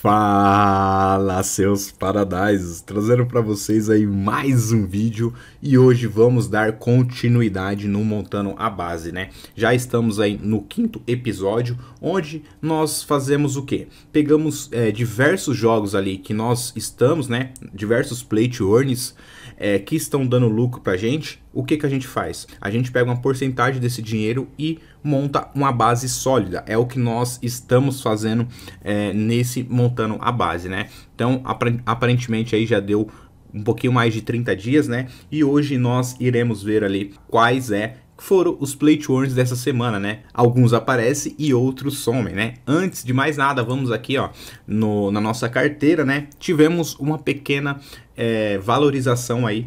Fala, seus paradaisos! Trazendo para vocês aí mais um vídeo e hoje vamos dar continuidade no montando a base, né? Já estamos aí no quinto episódio, onde nós fazemos o que? Pegamos é, diversos jogos ali que nós estamos, né? Diversos play to earns é, que estão dando lucro para a gente, o que, que a gente faz? A gente pega uma porcentagem desse dinheiro e monta uma base sólida. É o que nós estamos fazendo é, nesse montando a base, né? Então, aparentemente aí já deu um pouquinho mais de 30 dias, né? E hoje nós iremos ver ali quais é foram os Plateworms dessa semana, né? Alguns aparecem e outros somem, né? Antes de mais nada, vamos aqui, ó, no, na nossa carteira, né? Tivemos uma pequena é, valorização aí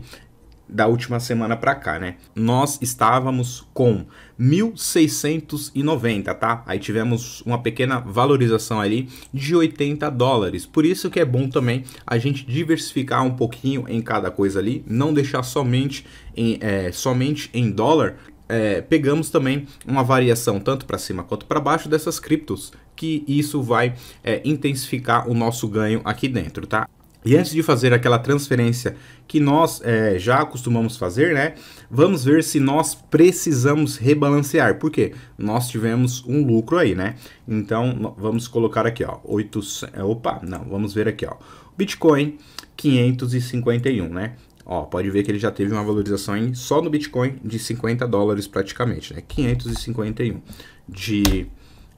da última semana para cá, né? Nós estávamos com 1.690, tá? Aí tivemos uma pequena valorização ali de 80 dólares. Por isso que é bom também a gente diversificar um pouquinho em cada coisa ali, não deixar somente em, é, somente em dólar, é, pegamos também uma variação tanto para cima quanto para baixo dessas criptos, que isso vai é, intensificar o nosso ganho aqui dentro, tá? E antes de fazer aquela transferência que nós é, já costumamos fazer, né? Vamos ver se nós precisamos rebalancear, porque nós tivemos um lucro aí, né? Então vamos colocar aqui, ó, 800, opa, não, vamos ver aqui, ó, Bitcoin 551, né? Ó, pode ver que ele já teve uma valorização em, só no Bitcoin de 50 dólares praticamente, né? 551. De,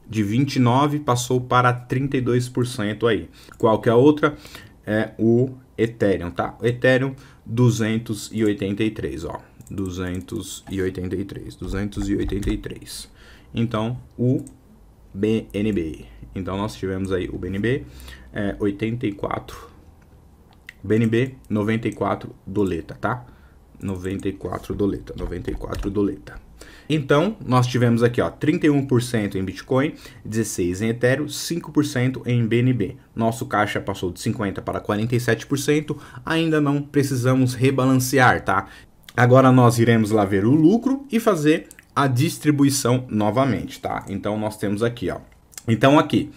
de 29 passou para 32% aí. Qual é a outra? É o Ethereum, tá? Ethereum 283, ó. 283, 283. Então, o BNB. Então, nós tivemos aí o BNB é, 84 BNB 94 doleta, tá? 94 doleta, 94 doleta. Então, nós tivemos aqui, ó, 31% em Bitcoin, 16 em Ethereum, 5% em BNB. Nosso caixa passou de 50 para 47%, ainda não precisamos rebalancear, tá? Agora nós iremos lá ver o lucro e fazer a distribuição novamente, tá? Então nós temos aqui, ó. Então aqui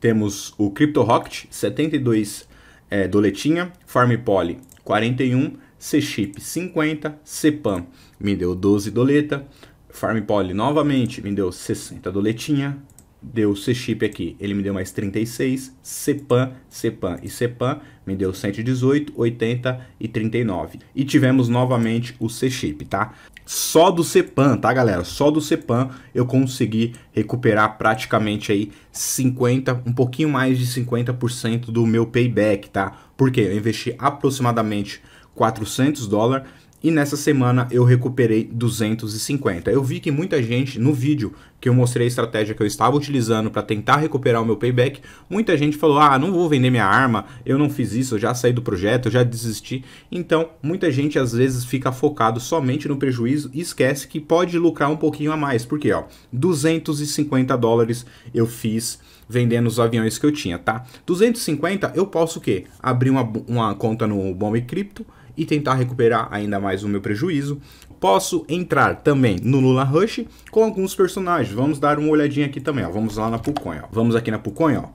temos o Crypto Rocket, 72 é, Doletinha, Farm Poly 41, C-Chip 50, CPAM me deu 12 doleta, Farm Poly novamente me deu 60 doletinha, deu C-Chip aqui, ele me deu mais 36, Cpan Cpan e Cpan me deu 118, 80 e 39. E tivemos novamente o C-Chip, tá? Só do Cpan tá galera? Só do Cpan eu consegui recuperar praticamente aí 50, um pouquinho mais de 50% do meu payback, tá? Porque eu investi aproximadamente 400 dólares e nessa semana eu recuperei 250. Eu vi que muita gente no vídeo que eu mostrei a estratégia que eu estava utilizando para tentar recuperar o meu payback, muita gente falou: "Ah, não vou vender minha arma, eu não fiz isso, eu já saí do projeto, eu já desisti". Então, muita gente às vezes fica focado somente no prejuízo e esquece que pode lucrar um pouquinho a mais, porque ó, 250 dólares eu fiz vendendo os aviões que eu tinha, tá? 250 eu posso o quê? Abrir uma, uma conta no Bomb Crypto e tentar recuperar ainda mais o meu prejuízo. Posso entrar também no Lula Rush com alguns personagens. Vamos dar uma olhadinha aqui também, ó. Vamos lá na Pucoin, ó. Vamos aqui na Pucoin, ó.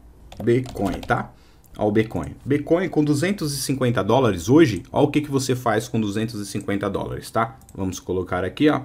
Bitcoin, tá? ao Bitcoin. Bitcoin com 250 dólares hoje, olha o que, que você faz com 250 dólares, tá? Vamos colocar aqui, ó.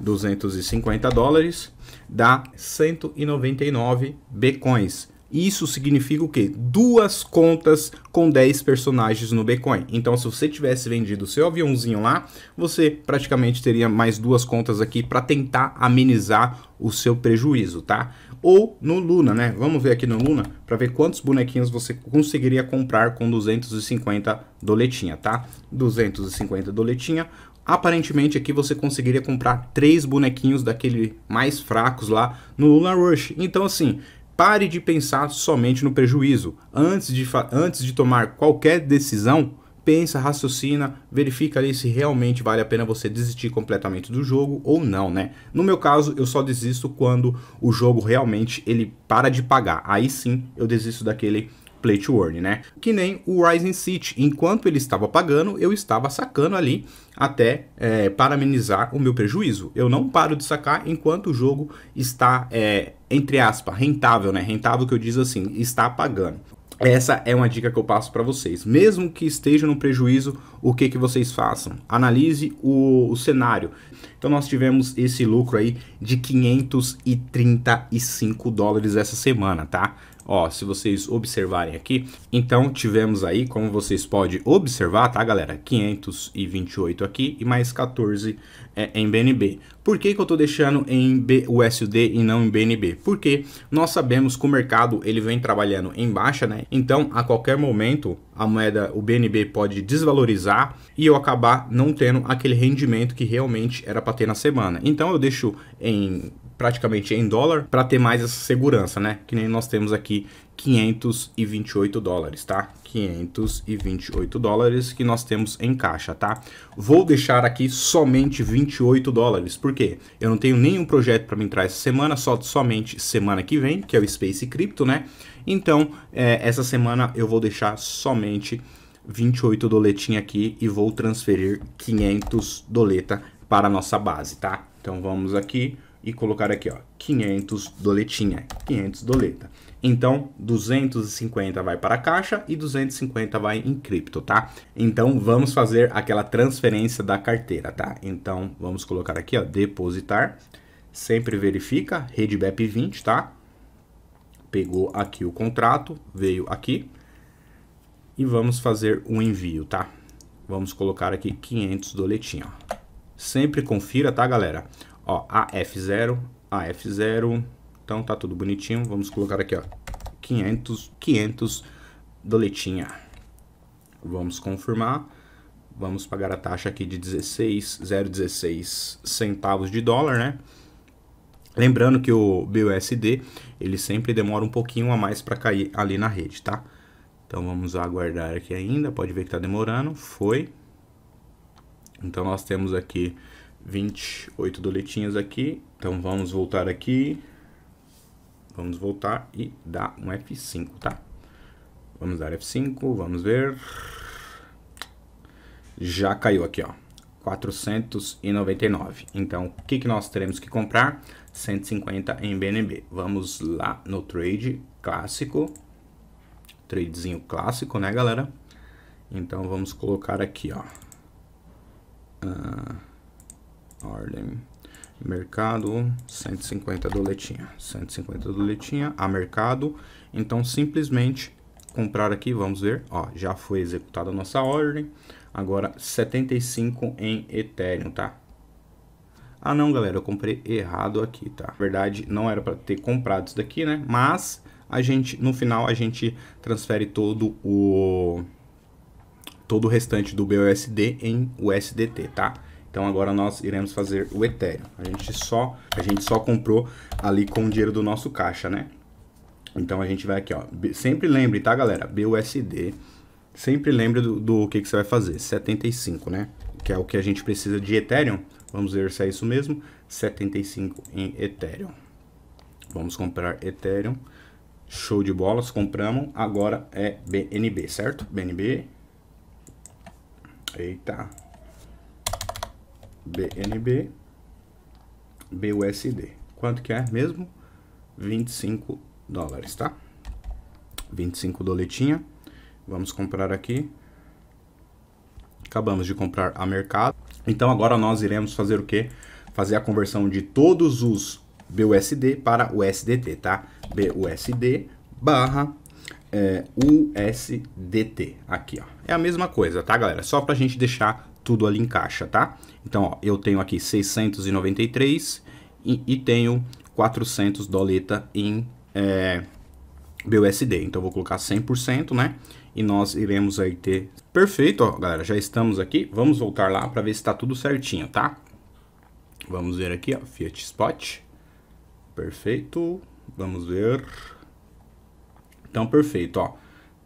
250 dólares dá 199 bitcoins. Isso significa o quê? Duas contas com 10 personagens no Bitcoin. Então, se você tivesse vendido seu aviãozinho lá, você praticamente teria mais duas contas aqui para tentar amenizar o seu prejuízo, tá? Ou no Luna, né? Vamos ver aqui no Luna para ver quantos bonequinhos você conseguiria comprar com 250 doletinha, tá? 250 doletinha. Aparentemente aqui você conseguiria comprar três bonequinhos daquele mais fracos lá no Luna Rush. Então assim, Pare de pensar somente no prejuízo. Antes de, antes de tomar qualquer decisão, pensa, raciocina, verifica ali se realmente vale a pena você desistir completamente do jogo ou não, né? No meu caso, eu só desisto quando o jogo realmente ele para de pagar. Aí sim, eu desisto daquele play to earn, né? Que nem o Rising City, enquanto ele estava pagando, eu estava sacando ali até é, para amenizar o meu prejuízo. Eu não paro de sacar enquanto o jogo está, é, entre aspas, rentável, né? Rentável que eu diz assim, está pagando. Essa é uma dica que eu passo para vocês. Mesmo que esteja no prejuízo, o que, que vocês façam? Analise o, o cenário. Então nós tivemos esse lucro aí de 535 dólares essa semana, tá? Ó, se vocês observarem aqui, então tivemos aí, como vocês podem observar, tá galera? 528 aqui e mais 14 é, em BNB. Por que, que eu estou deixando em USD e não em BNB? Porque nós sabemos que o mercado ele vem trabalhando em baixa, né? Então, a qualquer momento, a moeda, o BNB pode desvalorizar e eu acabar não tendo aquele rendimento que realmente era para ter na semana. Então, eu deixo em praticamente em dólar para ter mais essa segurança, né? Que nem nós temos aqui 528 dólares, tá? 528 dólares que nós temos em caixa, tá? Vou deixar aqui somente 28 dólares, porque eu não tenho nenhum projeto para me entrar essa semana, só somente semana que vem, que é o Space Crypto, né? Então, é, essa semana eu vou deixar somente 28 doletinha aqui e vou transferir 500 doleta para a nossa base, tá? Então vamos aqui, e colocar aqui, ó, 500 doletinha, 500 doleta. Então, 250 vai para a caixa e 250 vai em cripto, tá? Então, vamos fazer aquela transferência da carteira, tá? Então, vamos colocar aqui, ó, depositar. Sempre verifica, bep 20, tá? Pegou aqui o contrato, veio aqui. E vamos fazer um envio, tá? Vamos colocar aqui 500 doletinha, ó. Sempre confira, tá, galera? Ó, AF0, AF0. Então tá tudo bonitinho. Vamos colocar aqui, ó, 500, 500 doletinha. Vamos confirmar. Vamos pagar a taxa aqui de 0,16 centavos de dólar, né? Lembrando que o BUSD, ele sempre demora um pouquinho a mais para cair ali na rede, tá? Então vamos aguardar aqui ainda, pode ver que tá demorando, foi. Então nós temos aqui 28 doletinhas aqui. Então vamos voltar aqui. Vamos voltar e dar um F5, tá? Vamos dar F5, vamos ver. Já caiu aqui, ó. 499. Então, o que, que nós teremos que comprar? 150 em BNB. Vamos lá no trade clássico. Tradezinho clássico, né, galera? Então, vamos colocar aqui, ó. Uh, ordem mercado 150 doletinha 150 doletinha a mercado então simplesmente comprar aqui vamos ver ó já foi executada a nossa ordem agora 75 em ethereum tá ah não galera eu comprei errado aqui tá na verdade não era para ter comprado isso daqui né mas a gente no final a gente transfere todo o todo o restante do BUSD em USDT tá então agora nós iremos fazer o Ethereum. A gente só a gente só comprou ali com o dinheiro do nosso caixa, né? Então a gente vai aqui, ó. Sempre lembre, tá, galera? BUSD. Sempre lembre do, do que, que você vai fazer. 75, né? Que é o que a gente precisa de Ethereum. Vamos ver se é isso mesmo. 75 em Ethereum. Vamos comprar Ethereum. Show de bolas, compramos. Agora é BNB, certo? BNB. Eita, BNB, BUSD. Quanto que é mesmo? 25 dólares, tá? 25 doletinha. Vamos comprar aqui. Acabamos de comprar a mercado. Então agora nós iremos fazer o quê? Fazer a conversão de todos os BUSD para USDT, tá? BUSD barra é, USDT aqui, ó. É a mesma coisa, tá, galera? Só para a gente deixar tudo ali encaixa, tá? Então, ó, eu tenho aqui 693 e, e tenho 400 doleta em é, BUSD. Então, vou colocar 100%, né? E nós iremos aí ter... Perfeito, ó, galera, já estamos aqui. Vamos voltar lá para ver se está tudo certinho, tá? Vamos ver aqui, ó, Fiat Spot. Perfeito. Vamos ver. Então, perfeito, ó.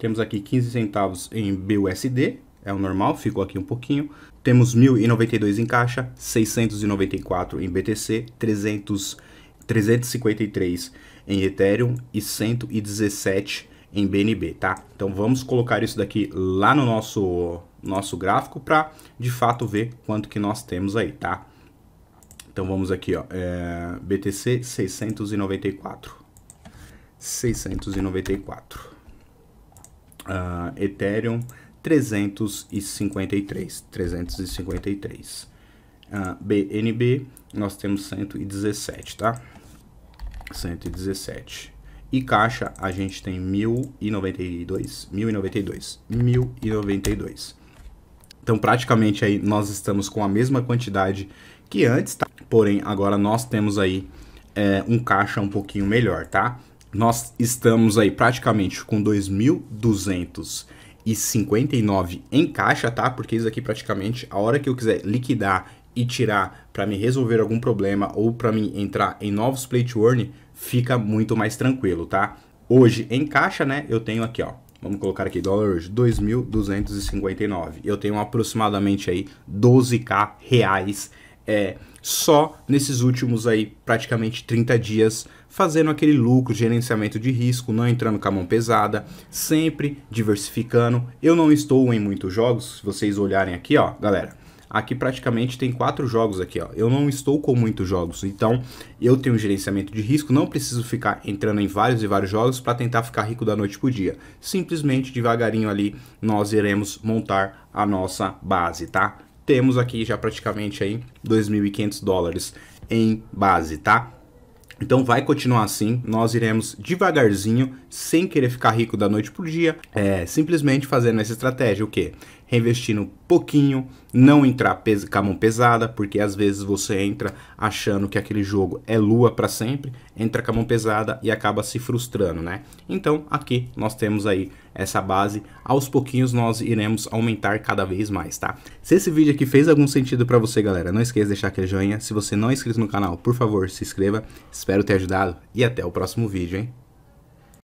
Temos aqui 15 centavos em BUSD, é o normal, ficou aqui um pouquinho. Temos 1092 em caixa, 694 em BTC, 300, 353 em Ethereum e 117 em BNB, tá? Então vamos colocar isso daqui lá no nosso nosso gráfico para de fato ver quanto que nós temos aí, tá? Então vamos aqui, ó, é, BTC 694, 694, uh, Ethereum 353. 353. Uh, BNB, nós temos 117, tá? 117. E caixa, a gente tem 1092, 1092, 1092. Então, praticamente aí, nós estamos com a mesma quantidade que antes, tá? Porém, agora nós temos aí é, um caixa um pouquinho melhor, tá? Nós estamos aí praticamente com 2.200 e 59 em caixa, tá? Porque isso aqui praticamente a hora que eu quiser liquidar e tirar para me resolver algum problema ou para me entrar em novos play to earn, fica muito mais tranquilo, tá? Hoje em caixa, né, eu tenho aqui, ó, vamos colocar aqui dólar hoje, 2.259. Eu tenho aproximadamente aí 12k reais é só nesses últimos aí praticamente 30 dias fazendo aquele lucro, gerenciamento de risco, não entrando com a mão pesada, sempre diversificando. Eu não estou em muitos jogos, se vocês olharem aqui, ó, galera. Aqui praticamente tem quatro jogos aqui, ó. Eu não estou com muitos jogos, então eu tenho um gerenciamento de risco, não preciso ficar entrando em vários e vários jogos para tentar ficar rico da noite pro dia. Simplesmente devagarinho ali nós iremos montar a nossa base, tá? Temos aqui já praticamente aí 2.500 dólares em base, tá? Então vai continuar assim, nós iremos devagarzinho, sem querer ficar rico da noite pro dia, é, simplesmente fazendo essa estratégia, o quê? investindo um pouquinho, não entrar com a mão pesada, porque às vezes você entra achando que aquele jogo é lua para sempre, entra com a mão pesada e acaba se frustrando, né? Então aqui nós temos aí essa base, aos pouquinhos nós iremos aumentar cada vez mais, tá? Se esse vídeo aqui fez algum sentido para você, galera, não esqueça de deixar aquele joinha. Se você não é inscrito no canal, por favor, se inscreva. Espero ter ajudado e até o próximo vídeo, hein?